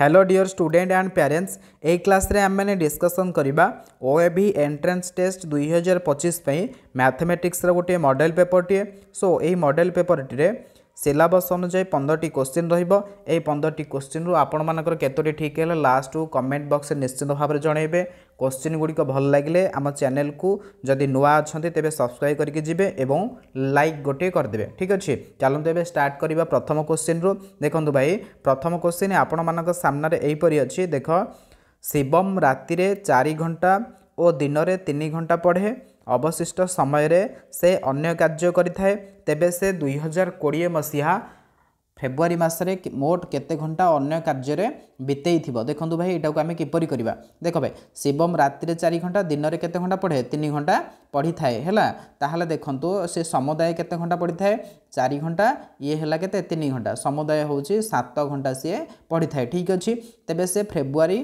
hello dear student and parents यही class रे आम डिस्कसन करवा ओएभि एंट्रेंस टेस्ट दुई हजार पचीस मैथमेटिक्स रोटे मडेल पेपर टीए सो यही मडेल पेपर टी सिलबस अनुजाई पंदर क्वेश्चन रही पंदर क्वेश्चन रू आपण मानकर ठीक है लास्ट कमेंट बक्स निश्चित भाव में जनइबे କୋଶ୍ଚିନ୍ ଗୁଡ଼ିକ ଭଲ ଲାଗିଲେ ଆମ ଚ୍ୟାନେଲକୁ ଯଦି ନୂଆ ଅଛନ୍ତି ତେବେ ସବସ୍କ୍ରାଇବ୍ କରିକି ଯିବେ ଏବଂ ଲାଇକ୍ ଗୋଟିଏ କରିଦେବେ ଠିକ୍ ଅଛି ଚାଲନ୍ତୁ ଏବେ ଷ୍ଟାର୍ଟ କରିବା ପ୍ରଥମ କୋଶ୍ଚିନ୍ରୁ ଦେଖନ୍ତୁ ଭାଇ ପ୍ରଥମ କୋଶ୍ଚିନ୍ ଆପଣମାନଙ୍କ ସାମ୍ନାରେ ଏହିପରି ଅଛି ଦେଖ ଶିବମ୍ ରାତିରେ ଚାରି ଘଣ୍ଟା ଓ ଦିନରେ ତିନି ଘଣ୍ଟା ପଢ଼େ ଅବଶିଷ୍ଟ ସମୟରେ ସେ ଅନ୍ୟ କାର୍ଯ୍ୟ କରିଥାଏ ତେବେ ସେ ଦୁଇହଜାର କୋଡ଼ିଏ ମସିହା ফেব্রুয়ারি মাসে মোট কেতে ঘণ্টা অন্য কার্যরে বিতেই দেখুন ভাই এটাকে আমি কিপর করা দেখ ভাই শিবম রাত্রে চারি ঘণ্টা দিনরে কেতে ঘণ্টা পড়ে তিন ঘণ্টা পড়ি থাকে হল তাহলে দেখুন সে সমুদায় কেতে ঘণ্টা পড়ি থাকে চারি ঘণ্টা ইয়ে হল কেতে তিন ঘণ্টা সমুদায় হচ্ছে সাত ঘণ্টা সি পড়ি থাকে ঠিক অছি তেবে সে ফেব্রুয়ারি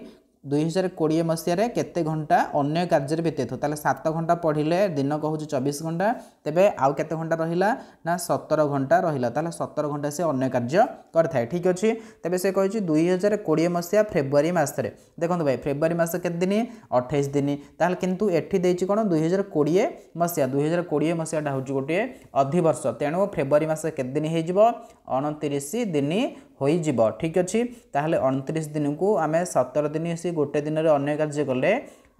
ଦୁଇ ହଜାର କୋଡ଼ିଏ ମସିହାରେ କେତେ ଘଣ୍ଟା ଅନ୍ୟ କାର୍ଯ୍ୟରେ ବିତେଇଥିବ ତାହେଲେ ସାତ ଘଣ୍ଟା ପଢ଼ିଲେ ଦିନ କହୁଛି ଚବିଶ ଘଣ୍ଟା ତେବେ ଆଉ କେତେ ଘଣ୍ଟା ରହିଲା ନା ସତର ଘଣ୍ଟା ରହିଲା ତାହେଲେ ସତର ଘଣ୍ଟା ସେ ଅନ୍ୟ କାର୍ଯ୍ୟ କରିଥାଏ ଠିକ୍ ଅଛି ତେବେ ସେ କହିଛି ଦୁଇ ହଜାର କୋଡ଼ିଏ ମସିହା ଫେବୃଆରୀ ମାସରେ ଦେଖନ୍ତୁ ଭାଇ ଫେବୃଆରୀ ମାସ କେତେ ଦିନ ଅଠେଇଶ ଦିନ ତାହେଲେ କିନ୍ତୁ ଏଠି ଦେଇଛି କ'ଣ ଦୁଇ ହଜାର କୋଡ଼ିଏ ମସିହା ଦୁଇ ହଜାର କୋଡ଼ିଏ ମସିହାଟା ହେଉଛି ଗୋଟିଏ ଅଧିବର୍ଷ ତେଣୁ ଫେବୃଆରୀ ମାସ କେତେ ଦିନ ହେଇଯିବ ଅଣତିରିଶ ଦିନ ହୋଇଯିବ ଠିକ୍ ଅଛି ତାହେଲେ ଅଣତିରିଶ ଦିନକୁ ଆମେ ସତର ଦିନ ସେ ଗୋଟେ ଦିନରେ ଅନ୍ୟ କାର୍ଯ୍ୟ କଲେ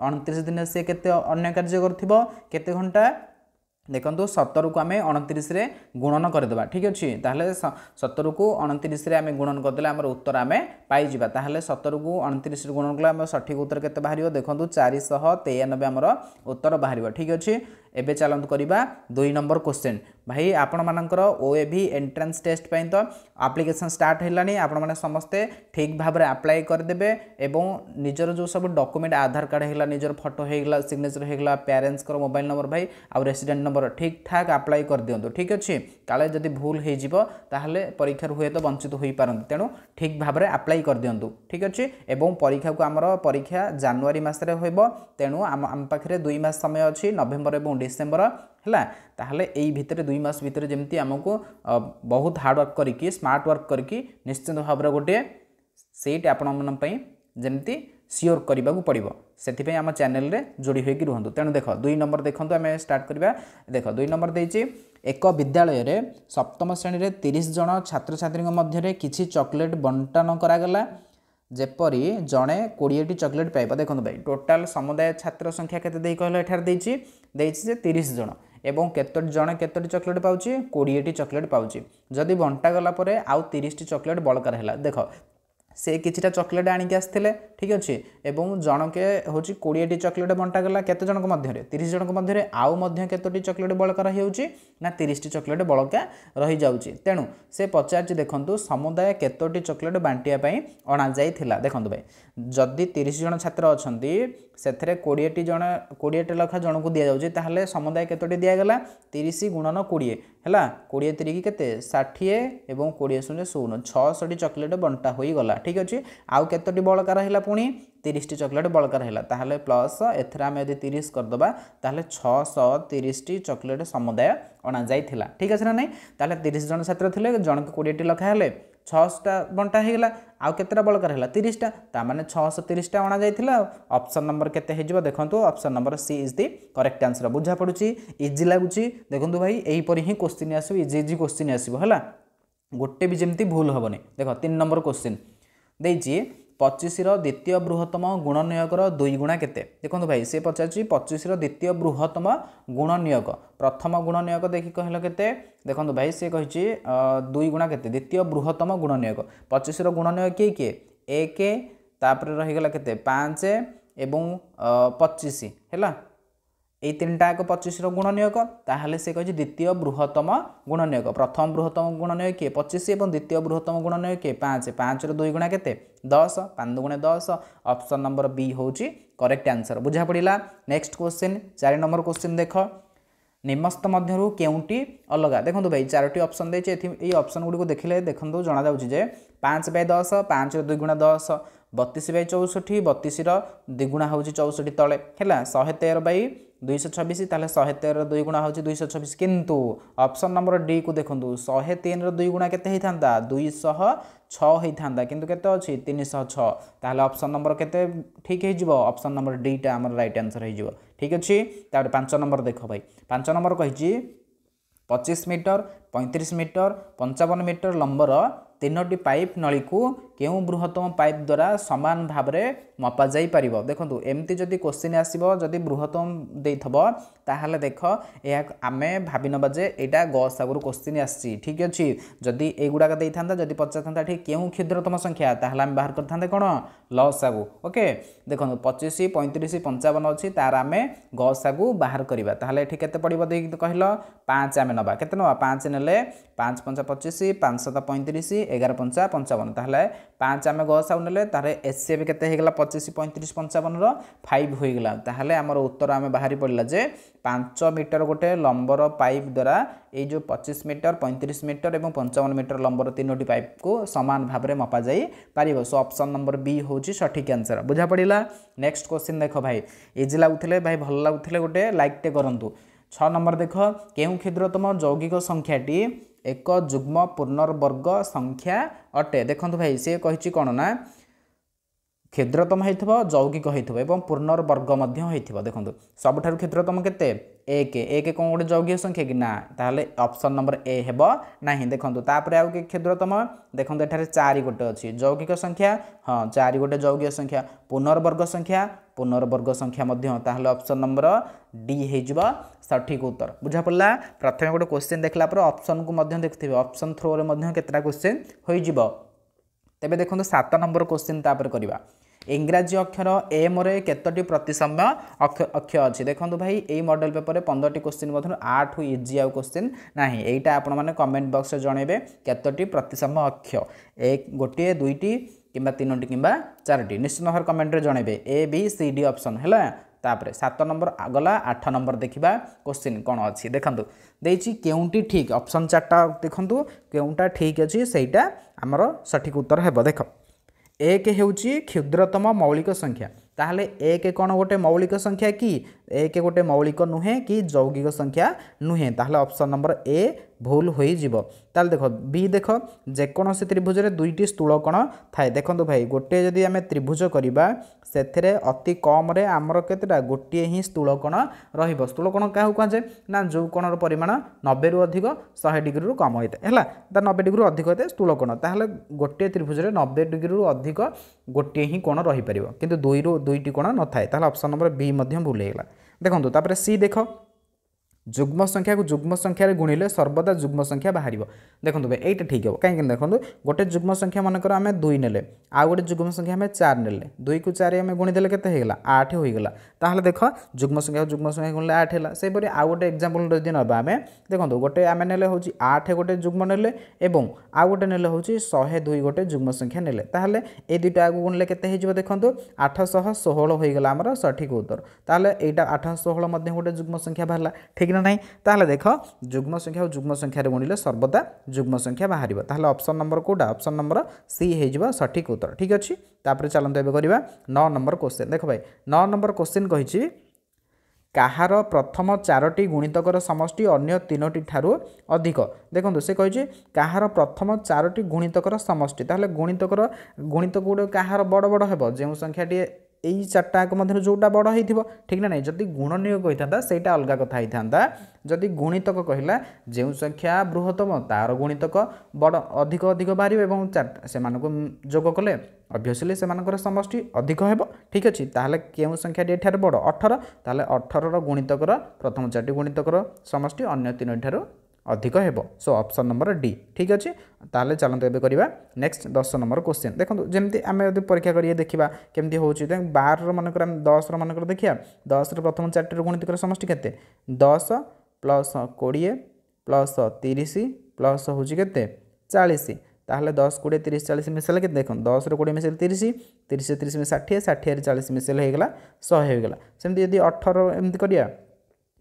ଅଣତିରିଶ ଦିନ ସେ କେତେ ଅନ୍ୟ କାର୍ଯ୍ୟ କରୁଥିବ କେତେ ଘଣ୍ଟା ଦେଖନ୍ତୁ ସତରକୁ ଆମେ ଅଣତିରିଶରେ ଗୁଣନ କରିଦେବା ଠିକ୍ ଅଛି ତାହେଲେ ସତରକୁ ଅଣତିରିଶରେ ଆମେ ଗୁଣନ କରିଦେଲେ ଆମର ଉତ୍ତର ଆମେ ପାଇଯିବା ତାହେଲେ ସତରକୁ ଅଣତିରିଶରେ ଗୁଣନ କଲେ ଆମର ସଠିକ୍ ଉତ୍ତର କେତେ ବାହାରିବ ଦେଖନ୍ତୁ ଚାରିଶହ ତେୟାନବେ ଆମର ଉତ୍ତର ବାହାରିବ ଠିକ୍ ଅଛି ଏବେ ଚାଲନ୍ତୁ କରିବା ଦୁଇ ନମ୍ବର କୋଶ୍ଚିନ୍ ଭାଇ ଆପଣମାନଙ୍କର ଓ ଏ ଭି ଏଣ୍ଟ୍ରାନ୍ସ ଟେଷ୍ଟ ପାଇଁ ତ ଆପ୍ଲିକେସନ୍ ଷ୍ଟାର୍ଟ ହେଲାଣି ଆପଣମାନେ ସମସ୍ତେ ଠିକ୍ ଭାବରେ ଆପ୍ଲାଏ କରିଦେବେ ଏବଂ ନିଜର ଯେଉଁ ସବୁ ଡକୁମେଣ୍ଟ ଆଧାର କାର୍ଡ଼ ହେଇଗଲା ନିଜର ଫଟୋ ହେଇଗଲା ସିଗ୍ନେଚର୍ ହେଇଗଲା ପ୍ୟାରେଣ୍ଟସ୍ଙ୍କର ମୋବାଇଲ୍ ନମ୍ବର ଭାଇ ଆଉ ରେସିଡେଣ୍ଟ ନମ୍ବର ଠିକ୍ ଠାକ୍ ଆପ୍ଲାଏ କରିଦିଅନ୍ତୁ ଠିକ୍ ଅଛି କାଳେ ଯଦି ଭୁଲ ହେଇଯିବ ତାହେଲେ ପରୀକ୍ଷାରୁ ହୁଏତ ବଞ୍ଚିତ ହୋଇପାରନ୍ତି ତେଣୁ ଠିକ୍ ଭାବରେ ଆପ୍ଲାଏ କରିଦିଅନ୍ତୁ ଠିକ୍ ଅଛି ଏବଂ ପରୀକ୍ଷାକୁ ଆମର ପରୀକ୍ଷା ଜାନୁଆରୀ ମାସରେ ହେବ ତେଣୁ ଆମ ଆମ ପାଖରେ ଦୁଇ ମାସ ସମୟ ଅଛି ନଭେମ୍ବର ଏବଂ ডিসেম্বর ହେଲା ତାହେଲେ ଏଇ ଭିତରେ ଦୁଇ ମାସ ଭିତରେ ଯେମିତି ଆମକୁ ବହୁତ ହାର୍ଡ଼ୱାର୍କ କରିକି ସ୍ମାର୍ଟ ୱାର୍କ କରିକି ନିଶ୍ଚିନ୍ତ ଭାବରେ ଗୋଟିଏ ସେଇଟି ଆପଣମାନଙ୍କ ପାଇଁ ଯେମିତି ସିଓର କରିବାକୁ ପଡ଼ିବ ସେଥିପାଇଁ ଆମ ଚ୍ୟାନେଲରେ ଯୋଡ଼ି ହୋଇକି ରୁହନ୍ତୁ ତେଣୁ ଦେଖ ଦୁଇ ନମ୍ବର ଦେଖନ୍ତୁ ଆମେ ଷ୍ଟାର୍ଟ କରିବା ଦେଖ ଦୁଇ ନମ୍ବର ଦେଇଛି ଏକ ବିଦ୍ୟାଳୟରେ ସପ୍ତମ ଶ୍ରେଣୀରେ ତିରିଶ ଜଣ ଛାତ୍ରଛାତ୍ରୀଙ୍କ ମଧ୍ୟରେ କିଛି ଚକୋଲେଟ୍ ବଣ୍ଟନ କରାଗଲା ଯେପରି ଜଣେ କୋଡ଼ିଏଟି ଚକୋଲେଟ୍ ପାଇବ ଦେଖନ୍ତୁ ଭାଇ ଟୋଟାଲ୍ ସମୁଦାୟ ଛାତ୍ର ସଂଖ୍ୟା କେତେ ଦେଇ କହିଲ ଏଠାରେ ଦେଇଛି ଦେଇଛି ଯେ ତିରିଶ ଜଣ ଏବଂ କେତୋଟି ଜଣେ କେତୋଟି ଚକୋଲେଟ୍ ପାଉଛି କୋଡ଼ିଏଟି ଚକୋଲେଟ୍ ପାଉଛି ଯଦି ବଣ୍ଟା ଗଲା ପରେ ଆଉ ତିରିଶଟି ଚକୋଲେଟ୍ ବଳକାର ହେଲା ଦେଖ ସେ କିଛିଟା ଚକୋଲେଟ୍ ଆଣିକି ଆସିଥିଲେ ଠିକ୍ ଅଛି ଏବଂ ଜଣକେ ହେଉଛି କୋଡ଼ିଏଟି ଚକୋଲେଟ୍ ବଣ୍ଟାଗଲା କେତେ ଜଣଙ୍କ ମଧ୍ୟରେ ତିରିଶ ଜଣଙ୍କ ମଧ୍ୟରେ ଆଉ ମଧ୍ୟ କେତୋଟି ଚକୋଲେଟ୍ ବଳକା ରହିଯାଉଛି ନା ତିରିଶଟି ଚକୋଲେଟ୍ ବଳକା ରହିଯାଉଛି ତେଣୁ ସେ ପଚାରିଛି ଦେଖନ୍ତୁ ସମୁଦାୟ କେତୋଟି ଚକୋଲେଟ୍ ବାଣ୍ଟିବା ପାଇଁ ଅଣାଯାଇଥିଲା ଦେଖନ୍ତୁ ଭାଇ ଯଦି ତିରିଶ ଜଣ ଛାତ୍ର ଅଛନ୍ତି ସେଥିରେ କୋଡ଼ିଏଟି ଜଣ କୋଡ଼ିଏଟି ଲେଖା ଜଣଙ୍କୁ ଦିଆଯାଉଛି ତାହେଲେ ସମୁଦାୟ କେତୋଟି ଦିଆଗଲା ତିରିଶ ଗୁଣନ କୋଡ଼ିଏ ହେଲା କୋଡ଼ିଏ ତିରିକି କେତେ ଷାଠିଏ ଏବଂ କୋଡ଼ିଏ ଶୂନ୍ୟ ଶୂନ ଛଅଶହଟି ଚକୋଲେଟ୍ ବଣ୍ଟା ହୋଇଗଲା ଠିକ୍ ଅଛି ଆଉ କେତୋଟି ବଳକା ରହିଲା ପୁଣି ତିରିଶଟି ଚକୋଲେଟ୍ ବଳକା ରହିଲା ତାହେଲେ ପ୍ଲସ୍ ଏଥିରେ ଆମେ ଯଦି ତିରିଶ କରିଦେବା ତାହେଲେ ଛଅଶହ ତିରିଶଟି ଚକୋଲେଟ୍ ସମୁଦାୟ ଅଣାଯାଇଥିଲା ଠିକ୍ ଅଛି ନା ନାହିଁ ତାହେଲେ ତିରିଶ ଜଣ ଛାତ୍ର ଥିଲେ ଜଣକୁ କୋଡ଼ିଏଟି ଲେଖା ହେଲେ ଛଅଶହଟା ବଣ୍ଟା ହେଇଗଲା ଆଉ କେତେଟା ବଳକାର ହେଲା ତିରିଶଟା ତା ମାନେ ଛଅଶହ ତିରିଶଟା ଅଣାଯାଇଥିଲା ଅପସନ୍ ନମ୍ବର କେତେ ହେଇଯିବ ଦେଖନ୍ତୁ option number C is the correct answer ବୁଝା ପଡ଼ୁଛି ଇଜି ଲାଗୁଛି ଦେଖନ୍ତୁ ଭାଇ ଏହିପରି ହିଁ କୋଶ୍ଚିନ୍ ଆସିବ ଇଜି ଇଜି କୋଶ୍ଚିନ୍ ଆସିବ ହେଲା ଗୋଟେ ବି ଯେମିତି ଭୁଲ ହେବନି ଦେଖ ତିନି ନମ୍ବର କୋଶ୍ଚିନ୍ ଦେଇଛି ପଚିଶର ଦ୍ୱିତୀୟ ବୃହତ୍ତମ ଗୁଣନିୟୋଗର ଦୁଇ ଗୁଣା କେତେ ଦେଖନ୍ତୁ ଭାଇ ସେ ପଚାରୁଛି ପଚିଶର ଦ୍ୱିତୀୟ ବୃହତ୍ତମ ଗୁଣନିୟୋଗ ପ୍ରଥମ ଗୁଣନିୟୋଗ ଦେଖି କହିଲ କେତେ ଦେଖନ୍ତୁ ଭାଇ ସେ କହିଛି ଦୁଇ ଗୁଣା କେତେ ଦ୍ୱିତୀୟ ବୃହତ୍ତମ ଗୁଣନିୟୋଗ ପଚିଶର ଗୁଣନିୟୋଗ କିଏ କିଏ ଏକ ତାପରେ ରହିଗଲା କେତେ ପାଞ୍ଚ ଏବଂ ପଚିଶ ହେଲା এই তিনটা এক পঁচিশর গুণনীয়ক তাহলে সে কে দ্বিতীয় বৃহত্তম গুণনীয়ক প্রথম বৃহত্তম গুণনীয় কি পঁচিশ এবং দ্বিতীয় বৃহত্তম গুণনীয় কি পাঁচ পাঁচর দুই গুণা কেতে দশ পাঁচ গুণে দশ অপশন নম্বর বি হচ্ছে করেক্ট আনসর বুঝা পড়া নেক্সট কোশ্চিন চারি নম্বর কোশ্চিন দেখ নিমস্ত মধ্যরু কেউটি অলগা দেখুন ভাই চারোটি অপশন দিয়েছে এই অপশন গুড়ি দেখলে দেখুন জনা যাচ্ছে যে পাঁচ বাই দশ পাঁচর দুই গুণা দশ ବତିଶ ବାଇ ଚଉଷଠି ବତିଶର ଦ୍ୱିଗୁଣା ହେଉଛି ଚଉଷଠି ତଳେ ହେଲା ଶହେ ତେର ବାଇ ଦୁଇଶହ ଛବିଶ ତାହେଲେ ଶହେ ତେରର ଦୁଇ ଗୁଣା ହେଉଛି ଦୁଇଶହ ଛବିଶ କିନ୍ତୁ ଅପସନ୍ ନମ୍ବର ଡିକୁ ଦେଖନ୍ତୁ ଶହେ ତିନିର ଦୁଇ ଗୁଣା କେତେ ହେଇଥାନ୍ତା ଦୁଇଶହ ଛଅ ହେଇଥାନ୍ତା କିନ୍ତୁ କେତେ ଅଛି ତିନିଶହ ଛଅ ତାହେଲେ ଅପସନ୍ ନମ୍ବର କେତେ ଠିକ୍ ହେଇଯିବ ଅପସନ୍ ନମ୍ବର ଡିଟା ଆମର ରାଇଟ୍ ଆନ୍ସର୍ ହେଇଯିବ ଠିକ୍ ଅଛି ତାପରେ ପାଞ୍ଚ ନମ୍ବର ଦେଖ ଭାଇ ପାଞ୍ଚ ନମ୍ବର କହିଛି ପଚିଶ ମିଟର ପଇଁତିରିଶ ମିଟର ପଞ୍ଚାବନ ମିଟର ଲମ୍ବର ତିନୋଟି ପାଇପ୍ ନଳୀକୁ କେଉଁ ବୃହତ୍ତମ ପାଇପ୍ ଦ୍ୱାରା ସମାନ ଭାବରେ ମପାଯାଇପାରିବ ଦେଖନ୍ତୁ ଏମିତି ଯଦି କୋଶ୍ଚିନ୍ ଆସିବ ଯଦି ବୃହତ୍ତମ ଦେଇଥିବ ତାହେଲେ ଦେଖ ଏହା ଆମେ ଭାବି ନେବା ଯେ ଏଇଟା ଗ ସାଗରୁ କୋଶ୍ଚିନ୍ ଆସିଛି ଠିକ୍ ଅଛି ଯଦି ଏଇଗୁଡ଼ାକ ଦେଇଥାନ୍ତା ଯଦି ପଚାରିଥାନ୍ତା ଏଠି କେଉଁ କ୍ଷୁଦ୍ରତମ ସଂଖ୍ୟା ତାହେଲେ ଆମେ ବାହାର କରିଥାନ୍ତେ କ'ଣ ଲ ସାଗୁ ଓକେ ଦେଖନ୍ତୁ ପଚିଶ ପଇଁତିରିଶ ପଞ୍ଚାବନ ଅଛି ତାର ଆମେ ଗ ସାଗୁ ବାହାର କରିବା ତାହେଲେ ଏଠି କେତେ ପଡ଼ିବ ଦେଇକି କହିଲ ପାଞ୍ଚ ଆମେ ନେବା କେତେ ନେବା ପାଞ୍ଚ ନେଲେ পাঁচ পঞ্চা পঁচিশ পাঁচ শত পঁয়ত্রিশ এগারো পঞ্চা পঞ্চাবন তাহলে পাঁচ আমি গ সাউ নেলে তাহলে এসসি এবে কেতে হয়ে পঁচিশ পঁয়ত্রিশ পঞ্চাবনর ফাইভ হয়ে গেল তাহলে আমার উত্তর আমি বাহারি পড়লা যে পাঁচ মিটর গোটে লম্বর পাইপ দ্বারা এই যে পঁচিশ মিটর পঁয়ত্রিশ মিটর এবং পঞ্চাবন মিটর লম্বর তিনোটি পাইপকু সমান ভাবে মপা যাই পারিব সো অপশন নম্বর বি হচ্ছে সঠিক আনসর বুঝা পড়া নেক্সট কোশ্চিন দেখ ভাই ইজি লাগুলে ভাই ভাল লাগুলে গোটে লাইকটে করতু ছ নম্বর দেখ কেউ ক্ষুদ্রতম যৌগিক সংখ্যাটি ଏକ ଯୁଗ୍ମ ପୂର୍ଣ୍ଣବର୍ଗ ସଂଖ୍ୟା ଅଟେ ଦେଖନ୍ତୁ ଭାଇ ସିଏ କହିଛି କ'ଣ ନା ক্ষুদ্রতম হয়েছিল যৌগিক হয়েছিল এবং পূর্ণবর্গ হয়েছিল দেখুন সবুঠার ক্ষুদ্রতম কেতে এক এক কোণ গোটে যৌগিক সংখ্যা কি না তাহলে অপশন নম্বর এ হব না দেখুন তাপরে আউ ক্ষুদ্রতম দেখুন এখানে চারি গোটে অছি যৌগিক সংখ্যা হ্যাঁ চারি গোটে যৌগিক সংখ্যা পুনর্বর্গ সংখ্যা পুনর্বর্গ সংখ্যা তাহলে অপশন নম্বর ডি হয়ে যাব সঠিক উত্তর বুঝা পড়া প্রথমে গোটে কোশ্চিন দেখলা পরে অপশন কু দেখুবে অপশন থ্রোরে কেতটা কোশ্চিন হয়ে যাব তেবে দেখুন সাত নম্বর কোশ্চিন তাপরে করা ইংরাজি অক্ষর এমরে কতটি প্রতিসাম্য অক্ষ অছি দেখুন ভাই এই মডেল পেপরে পনেরোটি কোশ্চিন মধ্যে আঠ ইজি আউ কোশ্চিন না এইটা আপনার কমেন্ট বক্সে জনাইবে কতটি প্রতিসাম্য অক্ষ এক গোটিয়ে দুইটি কিংবা তিনোটি কিংবা চারোটি নিশ্চিত ভাবে কমেন্টরে জনাইবে A B C D option হল তাপরে সাত নম্বর গলা আঠ নম্বর দেখিবা কোশ্চিন কোণ অছি দেখুন ଦେଇଛି କେଉଁଟି ଠିକ୍ ଅପସନ୍ ଚାରିଟା ଦେଖନ୍ତୁ କେଉଁଟା ଠିକ୍ ଅଛି ସେଇଟା ଆମର ସଠିକ୍ ଉତ୍ତର ହେବ ଦେଖ एक ହେଉଛି କ୍ଷୁଦ୍ରତମ ମୌଳିକ ସଂଖ୍ୟା ତାହେଲେ ଏକ କ'ଣ ଗୋଟେ ମୌଳିକ ସଂଖ୍ୟା କି ଏକ ଗୋଟେ ମୌଳିକ ନୁହେଁ କି ଯୌଗିକ ସଂଖ୍ୟା ନୁହେଁ ତାହେଲେ ଅପସନ୍ ନମ୍ବର ଏ ଭୁଲ ହୋଇଯିବ ତାହେଲେ ଦେଖ ବି ଦେଖ ଯେକୌଣସି ତ୍ରିଭୁଜରେ ଦୁଇଟି ସ୍ଥୂଳକୋଣ ଥାଏ ଦେଖନ୍ତୁ ଭାଇ ଗୋଟିଏ ଯଦି ଆମେ ତ୍ରିଭୁଜ କରିବା ସେଥିରେ ଅତି କମ୍ରେ ଆମର କେତେଟା ଗୋଟିଏ ହିଁ ସ୍ଥୂଳକୋଣ ରହିବ ସ୍ଥୂଳକୋଣ କାହାକୁ କୁହାଯାଏ ନା ଯେଉଁ କୋଣର ପରିମାଣ ନବେରୁ ଅଧିକ ଶହେ ଡିଗ୍ରୀରୁ କମ୍ ହୋଇଥାଏ ହେଲା ତା ନବେ ଡିଗ୍ରୀରୁ ଅଧିକ ହୋଇଥାଏ ସ୍ଥୂଳକୋଣ ତାହେଲେ ଗୋଟିଏ ତ୍ରିଭୁଜରେ ନବେ ଡିଗ୍ରୀରୁ ଅଧିକ ଗୋଟିଏ ହିଁ କୋଣ ରହିପାରିବ କିନ୍ତୁ ଦୁଇରୁ ଦୁଇଟି କୋଣ ନଥାଏ ତାହେଲେ ଅପସନ୍ ନମ୍ବର ବି ମଧ୍ୟ ଭୁଲ ହେଇଗଲା ଦେଖନ୍ତୁ ତାପରେ ସି ଦେଖ যুগ্ম সংখ্যাকে যুগ্ম সংখ্যার গুণিলে সর্বদা যুগ্ম সংখ্যা বাহার দেখুন ভাই এইটা ঠিক হব কাইকি দেখুন গোটে যুগ্ম সংখ্যা মনে মনেকর আমি দুই নেলে আউ গোটে যুগ্ম সংখ্যা আমি চার নেলে কু চারি আমি গুণিদেলে কেতে হয়ে গেল আট হয়ে গেল তাহলে দেখ যুগ্ম সংখ্যা যুগ্ম সংখ্যা গুণলে আট হল সেইপরি আউ গোটে এক্সাম্পল যদি নেবা আমি দেখুন গোটে আমি নেলে হচ্ছে আট গোটে যুগ্ম নেলে এবং আউ গোটে নেলে হচ্ছে শহে দুই গোটে যুগ্ম সংখ্যা নেলে তাহলে এই দুইটা আগু গুণলে কেতে হয়ে যাব দেখুন আঠশহ ষোহল হয়ে গেল আমার সঠিক উত্তর তাহলে এইটা আঠশহ মধ্যে গোটে যুগ্ম সংখ্যা বাহারা ঠিক কি না তাহলে দেখ যুগ্ম সংখ্যা যুগ্ম সংখ্যার গুণিলে সর্বদা যুগ্ম সংখ্যা বাহার তাহলে অপশন নম্বর কোটা অপশন নম্বর সি হয়ে সঠিক উত্তর ঠিক আছে তাপরে চলতো এবার করা ন নম্বর কোশ্চেন দেখ ভাই ন নম্বর কোশ্চেন কী কাহার প্রথম চারোটি গুণিতকর সমষ্টি অন্য তিনোটি ঠার অধিক দেখুন সে কে কাহার প্রথম চারোটি গুণিতকর সমষ্টি তাহলে গুণিতকর গুণিত গুড় কাহার বড় বড় হব যে সংখ্যাটি ଏଇ ଚାରିଟାଙ୍କ ମଧ୍ୟରୁ ଯେଉଁଟା ବଡ଼ ହେଇଥିବ ଠିକ୍ ନା ନାହିଁ ଯଦି ଗୁଣନୀୟ କହିଥାନ୍ତା ସେଇଟା ଅଲଗା କଥା ହେଇଥାନ୍ତା ଯଦି ଗୁଣିତକ କହିଲା ଯେଉଁ ସଂଖ୍ୟା ବୃହତ୍ତମ ତା'ର ଗୁଣିତକ ବଡ଼ ଅଧିକ ଅଧିକ ବାହାରିବ ଏବଂ ସେମାନଙ୍କୁ ଯୋଗ କଲେ ଅଭିୟସ୍ଲି ସେମାନଙ୍କର ସମଷ୍ଟି ଅଧିକ ହେବ ଠିକ୍ ଅଛି ତାହେଲେ କେଉଁ ସଂଖ୍ୟାଟି ଏଠାରୁ ବଡ଼ ଅଠର ତାହେଲେ ଅଠରର ଗୁଣିତକର ପ୍ରଥମ ଚାରିଟି ଗୁଣିତକର ସମଷ୍ଟି ଅନ୍ୟ ତିନୋଟିଠାରୁ ଅଧିକ ହେବ ସୋ ଅପସନ୍ ନମ୍ବର ଡି ଠିକ୍ ଅଛି ତାହେଲେ ଚାଲନ୍ତୁ ଏବେ କରିବା ନେକ୍ସଟ ଦଶ ନମ୍ବର କୋଶ୍ଚିନ୍ ଦେଖନ୍ତୁ ଯେମିତି ଆମେ ଯଦି ପରୀକ୍ଷା କରିକି ଦେଖିବା କେମିତି ହେଉଛି ତେଣୁ ବାରର ମନେକର ଆମେ ଦଶର ମନେକର ଦେଖିବା ଦଶର ପ୍ରଥମ ଚାରିଟିରୁ ଗୁଣିତିକର ସମଷ୍ଟି କେତେ ଦଶ ପ୍ଲସ୍ କୋଡ଼ିଏ ପ୍ଲସ୍ ତିରିଶ ପ୍ଲସ୍ ହେଉଛି କେତେ ଚାଳିଶ ତାହେଲେ ଦଶ କୋଡ଼ିଏ ତିରିଶ ଚାଳିଶ ମିଶାଇଲେ କେତେ ଦେଖନ୍ତୁ ଦଶରୁ କୋଡ଼ିଏ ମିଶାଇଲେ ତିରିଶ ତିରିଶ ତିରିଶ ଷାଠିଏ ଷାଠିଏରେ ଚାଳିଶ ମିଶାଇଲେ ହେଇଗଲା ଶହେ ହେଇଗଲା ସେମିତି ଯଦି ଅଠର ଏମିତି କରିବା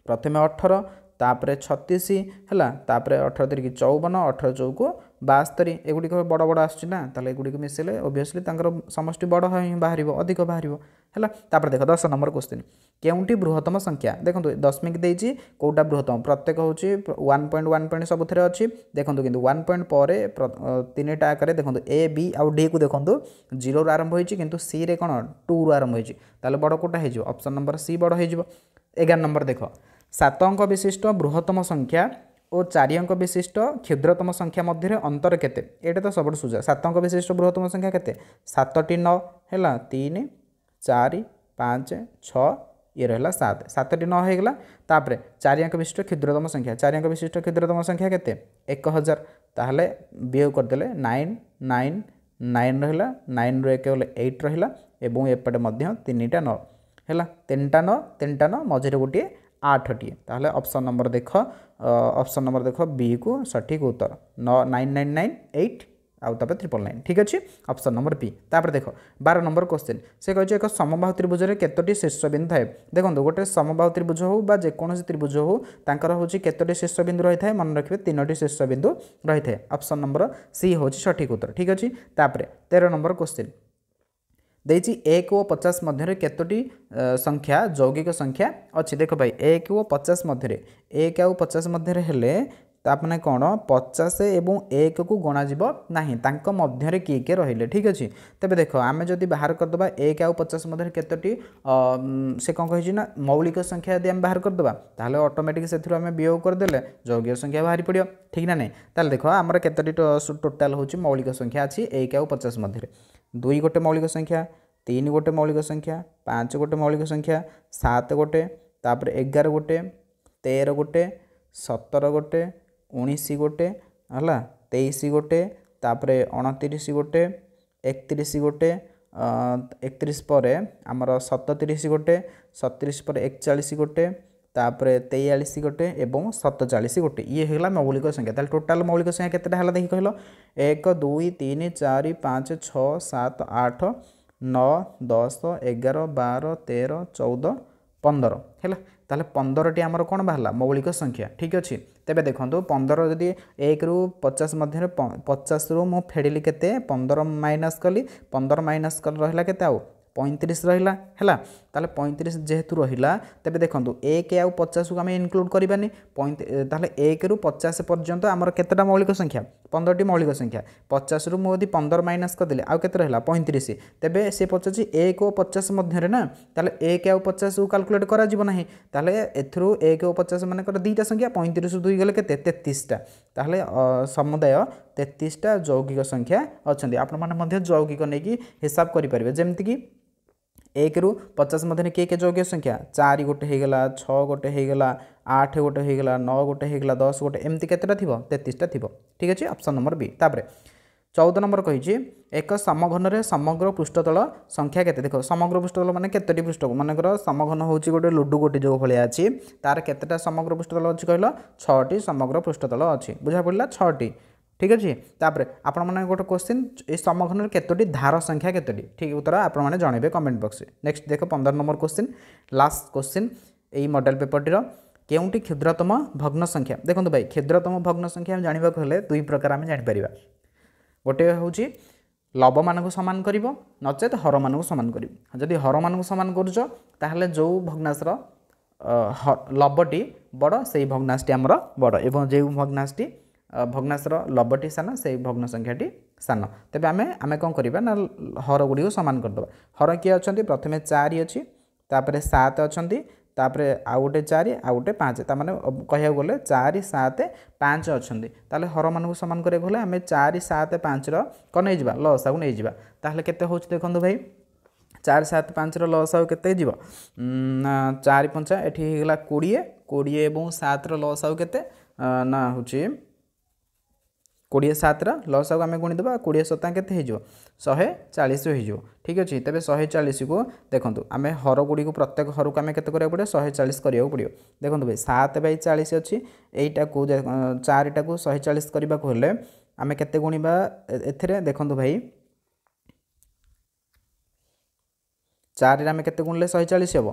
ପ୍ରଥମେ ଅଠର ତାପରେ ଛତିଶ ହେଲା ତାପରେ ଅଠର ତିରିକି ଚଉବନ ଅଠର ଚଉକୁ ବାସ୍ତରୀ ଏଗୁଡ଼ିକ ବଡ଼ ବଡ଼ ଆସୁଛି ନା ତାହେଲେ ଏଗୁଡ଼ିକୁ ମିଶାଇଲେ ଓଭିଅସ୍ଲି ତାଙ୍କର ସମଷ୍ଟି ବଡ଼ ହିଁ ବାହାରିବ ଅଧିକ ବାହାରିବ ହେଲା ତାପରେ ଦେଖ ଦଶ ନମ୍ବର କୋଶ୍ଚିନ୍ କେଉଁଟି ବୃହତ୍ତମ ସଂଖ୍ୟା ଦେଖନ୍ତୁ ଦଶମିକ ଦେଇଛି କେଉଁଟା ବୃହତ୍ତମ ପ୍ରତ୍ୟେକ ହେଉଛି ୱାନ୍ ପଏଣ୍ଟ ୱାନ୍ ପଏଣ୍ଟ ସବୁଥିରେ ଅଛି ଦେଖନ୍ତୁ କିନ୍ତୁ ୱାନ୍ ପଏଣ୍ଟ ପରେ ତିନିଟା ଆକାରରେ ଦେଖନ୍ତୁ ଏ ବି ଆଉ ଡିକୁ ଦେଖନ୍ତୁ ଜିରୋରୁ ଆରମ୍ଭ ହୋଇଛି କିନ୍ତୁ ସିରେ କ'ଣ ଟୁରୁ ଆରମ୍ଭ ହୋଇଛି ତାହେଲେ ବଡ଼ କେଉଁଟା ହେଇଯିବ ଅପସନ୍ ନମ୍ବର ସି ବଡ଼ ହେଇଯିବ ଏଗାର ନମ୍ବର ଦେଖ সাত অঙ্ক বিশিষ্ট বৃহত্তম সংখ্যা ও চারি অঙ্ক বিশিষ্ট ক্ষুদ্রতম সংখ্যা মধ্যে অন্তর কেতে এটা তো সবুঠ সোজা সাত অঙ্ক বিশিষ্ট বৃহত্তম সংখ্যা কেতে সাতটি ন হল তিন চারি পাঁচ ছ ইয়ে রহলা সাত সাতটি ন হয়ে গেলা তাপরে চারি অঙ্ক বিশিষ্ট ক্ষুদ্রতম সংখ্যা চারি অঙ্ক বিশিষ্ট ক্ষুদ্রতম সংখ্যা কেতে এক হাজার তাহলে বিয়োগ করেদেলে নাইন নাইন নাইন রহলা নাইন রু এক হলে এইট রহলা এবং এপটে মধ্যে তিনটা ন ହେଲା ତିନିଟା ନଅ ତିନିଟା ନଅ ମଝିରେ ଗୋଟିଏ আঠটিয়ে তাহলে অপশন নম্বর দেখ অপশন নম্বর দেখ বি কু সঠিক উত্তর নাইন নাইন নাইন এইট ଆଉ ତାପରେ ଟ୍ରିପଲ୍ ନାଇନ୍ ଠିକ୍ ଅଛି ଅପସନ୍ ନମ୍ବର ପି ତାପରେ ଦେଖ ବାର ନମ୍ବର କ୍ୱେଶ୍ଚିନ୍ ସେ କହିଛି ଏକ ସମବାହୁ ତ୍ରିଭୁଜରେ କେତୋଟି ଶୀର୍ଷବିନ୍ଦୁ ଥାଏ ଦେଖନ୍ତୁ ଗୋଟେ ସମବାହୁ ତ୍ରିଭୁଜ ହେଉ ବା ଯେକୌଣସି ତ୍ରିଭୁଜ ହେଉ ତାଙ୍କର ହେଉଛି କେତୋଟି ଶୀର୍ଷବିନ୍ଦୁ ରହିଥାଏ ମନେ ରଖିବେ ତିନୋଟି ଶୀର୍ଷବିନ୍ଦୁ ରହିଥାଏ ଅପସନ୍ ନମ୍ବର ସି ହେଉଛି ସଠିକ୍ ଉତ୍ତର ଠିକ୍ ଅଛି ତାପରେ ତେର ନମ୍ବର କ୍ୱେଶ୍ଚିନ୍ एक और पचास मध्य कतोटी संख्या जौगिक संख्या अच्छी देख भाई एक और पचास मध्य एक आ पचास मध्य मैंने कौन पचास एक को गणजी नहीं मध्य किए किए रही ठीक अच्छे तेज देख आम जब बाहर करदे एक आ पचास मध्य कतोटी से कौन कही मौलिक संख्या यदि बाहर करदे अटोमेटिक से आम वियोग करदे जौगिक संख्या बाहरी पड़ो ठीक ना नहीं देख आमर कतोटी टोटाल हूँ मौलिक संख्या अच्छी एक आ पचास मध्य ଦୁଇ ଗୋଟେ ମୌଳିକ ସଂଖ୍ୟା ତିନି ଗୋଟେ ମୌଳିକ ସଂଖ୍ୟା ପାଞ୍ଚ ଗୋଟେ ମୌଳିକ ସଂଖ୍ୟା ସାତ ଗୋଟେ ତାପରେ ଏଗାର ଗୋଟେ ତେର ଗୋଟେ ସତର ଗୋଟେ ଉଣେଇଶ ଗୋଟେ ହେଲା ତେଇଶ ଗୋଟେ ତାପରେ ଅଣତିରିଶ ଗୋଟେ ଏକତିରିଶ ଗୋଟେ ଏକତିରିଶ ପରେ ଆମର ସତତିରିଶ ଗୋଟେ ସତତିରିଶ ପରେ ଏକଚାଳିଶ ଗୋଟେ তাপরে তেয়াল্লিশ গোটে এবং সতচাশ গোটে ইয়ে হয়ে মৌলিক সংখ্যা তাহলে টোটাল মৌলিক সংখ্যা কতটা হল দেখি কহিল এক দুই তিন চারি পাঁচ ছ সাত আট নয় দশ এগার বার তের চৌদ পনেরো হল তাহলে পনেরোটি আমার কোণ বাহারা মৌলিক সংখ্যা ঠিক আছে তেমনি দেখুন পনেরো যদি এক রু পচাশ মধ্যে পচাশ রু মু ফেড়ি কেতে পনেরো মাইনাস কলি পনেরো মাইনাস রহলা কেতে আউ পঁয়ত্রিশ রহিলা হেলা তাহলে পঁয়ত্রিশ যেহেতু রহিলা তেবে দেখুন এক আউ পচাশকে আমি ইনক্লুড করবানি তাহলে একরু পচাশ পর্যন্ত আমার কতটা মৌলিক সংখ্যা ପନ୍ଦରଟି ମୌଳିକ ସଂଖ୍ୟା ପଚାଶରୁ ମୁଁ ଯଦି ପନ୍ଦର ମାଇନସ୍ କରିଦେଲି ଆଉ କେତେ ରହିଲା ପଇଁତିରିଶ ତେବେ ସେ ପଚାରୁଛି ଏକ ଓ ପଚାଶ ମଧ୍ୟରେ ନା ତାହେଲେ ଏକ ଆଉ ପଚାଶକୁ କାଲକୁଲେଟ୍ କରାଯିବ ନାହିଁ ତାହେଲେ ଏଥିରୁ ଏକ ଓ ପଚାଶ ମାନଙ୍କର ଦୁଇଟା ସଂଖ୍ୟା ପଇଁତିରିଶରୁ ଦୁଇ ଗଲେ କେତେ ତେତିଶଟା ତାହେଲେ ସମୁଦାୟ ତେତିଶଟା ଯୌଗିକ ସଂଖ୍ୟା ଅଛନ୍ତି ଆପଣମାନେ ମଧ୍ୟ ଯୌଗିକ ନେଇକି ହିସାବ କରିପାରିବେ ଯେମିତିକି একরু পচাশ মধ্যে কে কে যৌগীয় সংখ্যা চারি গোটে হয়েগলা ছ গোটে হয়েগলা আঠ গোটে হয়েগলা ন গোটে হয়েগলা দশ গোটে এমতি কতটা থিব তেত্রিশটা থিব ঠিক আছে অপশন নম্বর বি তাপরে চৌদ নম্বর কইছি এক সমঘনরে সমগ্র পৃষ্ঠতল সংখ্যা কেতে দেখ সমগ্র পৃষ্ঠতল মানে কতটি পৃষ্ঠ মনেকর সমঘন হচ্ছে গোটে লুডু গোটি যে ভাবে আছে তার কতটা সমগ্র পৃষ্ঠতল অছি কহিল ছটি সমগ্র পৃষ্ঠতল অছি বুঝা পড়া ছটি ঠিক আছে তাপরে আপনার গোটে কোশ্চিন এই সমঘনর কতটি ধার সংখ্যা কতটি ঠিক উত্তর আপনার জনাইবে কমেন্ট বক্সে নেক্সট দেখ পনের নম্বর কোশ্চিন লাস্ট কোশ্চিন এই মডেল পেপরটির কেউটি ক্ষুদ্রতম ভগ্ন সংখ্যা দেখুন ভাই ক্ষুদ্রতম ভগ্ন সংখ্যা আমি জাঁয়া হলে দুই প্রকার আমি জাঁপার গোটে হচ্ছে লব মানুষ সমান করব নচেত হর মানুষ সমান করব যদি হর মানুষ সমান করছ তাহলে যে ভগ্নাশর লবটি বড় সেই ভগ্নাশটি আমার বড় এবং যে ভগ্নাশটি ভগ্নাংশর লবটি সান সেই ভগ্ন সংখ্যাটি সান তবে আমি আমি কম করা না হরগুড়ি সমান করেদেবা হর কি অনেক প্রথমে চারি অছি তাপরে সাত অনেক তাপরে আউ গোটে চারি আউ গোটে পাঁচ তা মানে কহিବାକୁ গଲେ চারি সাত পাঁচ অনেক তাহলে হর মানুষ সমান করা গেলে আমি চারি সাত পাঁচর কন নেইযা লসাউ নেইযা তাহলে কেতে হচ্ছে দেখুন ভাই চার সাত পাঁচর লসাউ কেতে যাব চারি পঞ্চা এটি হয়ে গলা কোড়িয়ে কোড়িয়ে এবং সাতর লসাউ কেতে না হচ্ছে কোড়িয়ে সাতর লসাগু আমি গুণিদেবা কোড়িয়ে সতা কেতে হয়ে শহে চাশ হয়ে ঠিক আছে তবে শহে চাশকু দেখুন আমি হরগুড়ি প্রত্যেক হরক আমি কেতে করা পড়ে শহে চাশ করা পড়ে দেখুন ভাই সাত বাই চাশ অছি এইটা চারিটা শহে চাশ করা হলে আমি কেতে গুণবা এতে দেখুন ভাই চারে আমি কেতে গুণলে শহে চাশ হব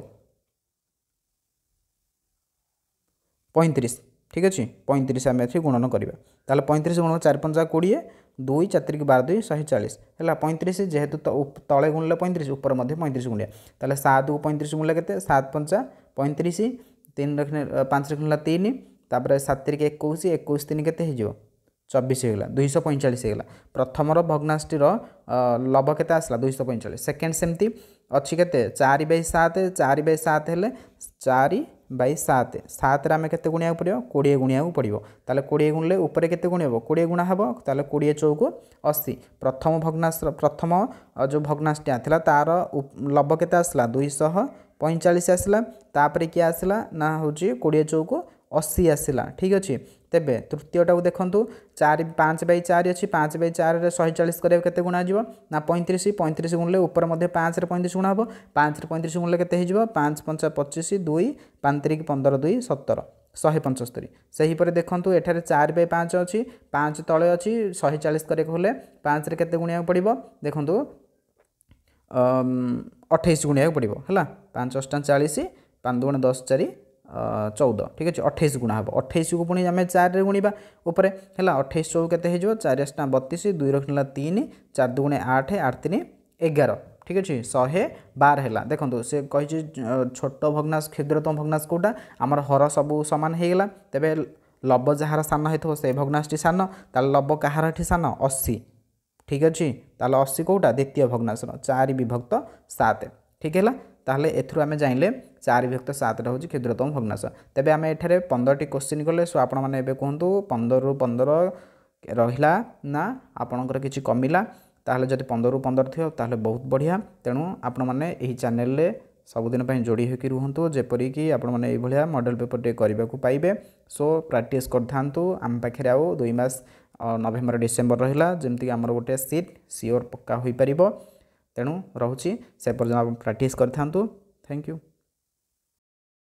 পঁয়ত্রিশ ঠিক আছে পঁয়ত্রিশ আমি এটি গুণন করা তাহলে পঁয়ত্রিশ গুণ চারি পঞ্চা কোড়িয়ে দুই চারিকে বার দুই শহে চাশ হল পঁয়ত্রিশ যেহেতু তলে গুণলে পঁয়ত্রিশ উপরে মধ্যে পঁয়ত্রিশ গুণিয়া তাহলে সাতু পঁয়ত্রিশ গুণলে কেতে সাত পঞ্চা পঁয়ত্রিশ তিন পাঁচ গুণলা তিন তাপরে সাত তিরিকে একুশ একুশ তিন কেতে হয়ে চবিশ হয়ে গেল দুইশ পঁয়চাশ হয়ে গেল প্রথমর ভগ্নাশটির লব কেতে আসলা দুইশ পঁয়চাশ সেকেন্ড সেমতি অছি কেতে চারি বাই সাত চারি বাই সাত হলে চারি বাই সাত সাতরে আমি কেতে গুণিয়া পড়ব কোড়িয়ে গুণিয়া পড়ব তাহলে কোড়িয়ে গুণলে উপরে কেতে গুণ হব কোড়িয়ে গুণা হব তাহলে কোড়িয়ে চৌকু অশী প্রথম ভগ্নাশ প্রথম যে ভগ্নাশটি আসলা তার লব কেতে আসলা দুইশহ পঁয়চাশ আসলা তাপরে কি আসলা না হচ্ছে কোড়িয়ে চৌকু ଅଶୀ ଆସିଲା ଠିକ୍ ଅଛି ତେବେ ତୃତୀୟଟାକୁ ଦେଖନ୍ତୁ ଚାରି ପାଞ୍ଚ ବାଇ ଚାରି ଅଛି ପାଞ୍ଚ ବାଇ ଚାରିରେ ଶହେ ଚାଳିଶ କରିବାକୁ କେତେ ଗୁଣା ଯିବ ନା ପଇଁତିରିଶ ପଇଁତିରିଶ ଗୁଣିଲେ ଉପରେ ମଧ୍ୟ ପାଞ୍ଚରେ ପଇଁତିରିଶ ଗୁଣା ହେବ ପାଞ୍ଚରେ ପଇଁତିରିଶ ଗୁଣିଲେ କେତେ ହେଇଯିବ ପାଞ୍ଚ ପଞ୍ଚା ପଚିଶ ଦୁଇ ପାଞ୍ଚତିରିକି ପନ୍ଦର ଦୁଇ ସତର ଶହେ ପଞ୍ଚସ୍ତରୀ ସେହିପରି ଦେଖନ୍ତୁ ଏଠାରେ ଚାରି ବାଇ ପାଞ୍ଚ ଅଛି ପାଞ୍ଚ ତଳେ ଅଛି ଶହେ ଚାଳିଶ କରିବାକୁ ହେଲେ ପାଞ୍ଚରେ କେତେ ଗୁଣିବାକୁ ପଡ଼ିବ ଦେଖନ୍ତୁ ଅଠେଇଶ ଗୁଣିବାକୁ ପଡ଼ିବ ହେଲା ପାଞ୍ଚ ଅଷ୍ଟା ଚାଳିଶ ପାଞ୍ଚ ଗୁଣ ଦଶ ଚାରି চৌদ ঠিক আছে অঠেইশ গুণা হব অঠেইশকু পুঁ আমি চারে গুণবা উপরে হল অঠেইশ চৌ কেতে হয়ে চারি আশটা বতিশ দুই রখিলা তিন চার দুগুণে আঠ আট তিন এগার ঠিক আছে শহে বার হল দেখুন সে কে ছোট ভগ্নাশ ক্ষুদ্রতম ভগ্নাশ কোটা আমার হর সবু সমান হয়ে গলা তবে লব যাহার সান হয়ে সেই ভগ্নাশটি সান তাহলে লব কাহার এটি সান অশী ঠিক আছে তাহলে অশী কোটা দ্বিতীয় ভগ্নাশর চারি বিভক্ত সাত ঠিক হল ତାହେଲେ ଏଥିରୁ ଆମେ ଜାଣିଲେ ଚାରି ବିଭକ୍ତ ସାତଟା ହେଉଛି କ୍ଷୁଦ୍ରତମ ଭଗ୍ନାଶ ତେବେ ଆମେ ଏଠାରେ ପନ୍ଦରଟି କୋଶ୍ଚିନ୍ କଲେ ସୋ ଆପଣମାନେ ଏବେ କୁହନ୍ତୁ ପନ୍ଦରରୁ ପନ୍ଦର ରହିଲା ନା ଆପଣଙ୍କର କିଛି କମିଲା ତାହେଲେ ଯଦି ପନ୍ଦରରୁ ପନ୍ଦର ଥିବ ତାହେଲେ ବହୁତ ବଢ଼ିଆ ତେଣୁ ଆପଣମାନେ ଏହି ଚ୍ୟାନେଲରେ ସବୁଦିନ ପାଇଁ ଯୋଡ଼ି ହୋଇକି ରୁହନ୍ତୁ ଯେପରିକି ଆପଣମାନେ ଏଇଭଳିଆ ମଡ଼େଲ ପେପରଟିଏ କରିବାକୁ ପାଇବେ ସୋ ପ୍ରାକ୍ଟିସ୍ କରିଥାନ୍ତୁ ଆମ ପାଖରେ ଆଉ ଦୁଇ ମାସ ନଭେମ୍ବର ଡିସେମ୍ବର ରହିଲା ଯେମିତିକି ଆମର ଗୋଟେ ସିଟ୍ ସିଓର ପକ୍କା ହୋଇପାରିବ ତେଣୁ ରହୁଛି ସେ ପର୍ଯ୍ୟନ୍ତ ଆପଣ ପ୍ରାକ୍ଟିସ୍ କରିଥାନ୍ତୁ ଥ୍ୟାଙ୍କ ୟୁ